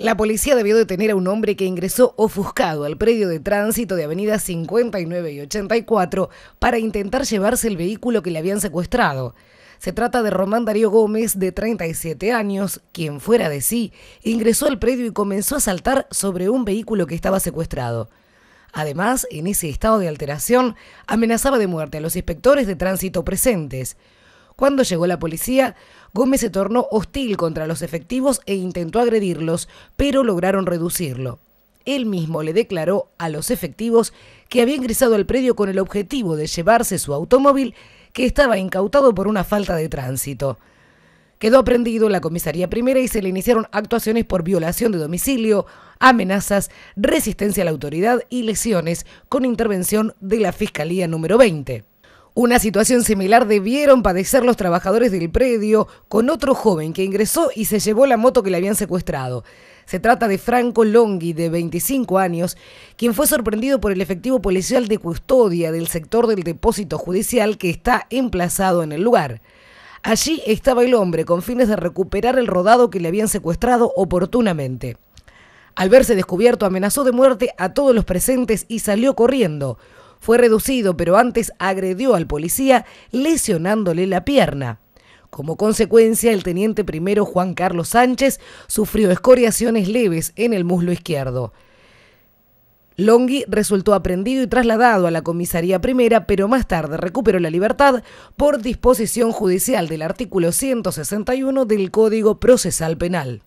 La policía debió detener a un hombre que ingresó ofuscado al predio de tránsito de avenidas 59 y 84 para intentar llevarse el vehículo que le habían secuestrado. Se trata de Román Darío Gómez, de 37 años, quien fuera de sí, ingresó al predio y comenzó a saltar sobre un vehículo que estaba secuestrado. Además, en ese estado de alteración, amenazaba de muerte a los inspectores de tránsito presentes. Cuando llegó la policía, Gómez se tornó hostil contra los efectivos e intentó agredirlos, pero lograron reducirlo. Él mismo le declaró a los efectivos que había ingresado al predio con el objetivo de llevarse su automóvil que estaba incautado por una falta de tránsito. Quedó aprendido en la comisaría primera y se le iniciaron actuaciones por violación de domicilio, amenazas, resistencia a la autoridad y lesiones con intervención de la Fiscalía número 20. Una situación similar debieron padecer los trabajadores del predio con otro joven que ingresó y se llevó la moto que le habían secuestrado. Se trata de Franco Longhi, de 25 años, quien fue sorprendido por el efectivo policial de custodia del sector del depósito judicial que está emplazado en el lugar. Allí estaba el hombre con fines de recuperar el rodado que le habían secuestrado oportunamente. Al verse descubierto amenazó de muerte a todos los presentes y salió corriendo. Fue reducido, pero antes agredió al policía, lesionándole la pierna. Como consecuencia, el teniente primero Juan Carlos Sánchez sufrió escoriaciones leves en el muslo izquierdo. Longhi resultó aprendido y trasladado a la comisaría primera, pero más tarde recuperó la libertad por disposición judicial del artículo 161 del Código Procesal Penal.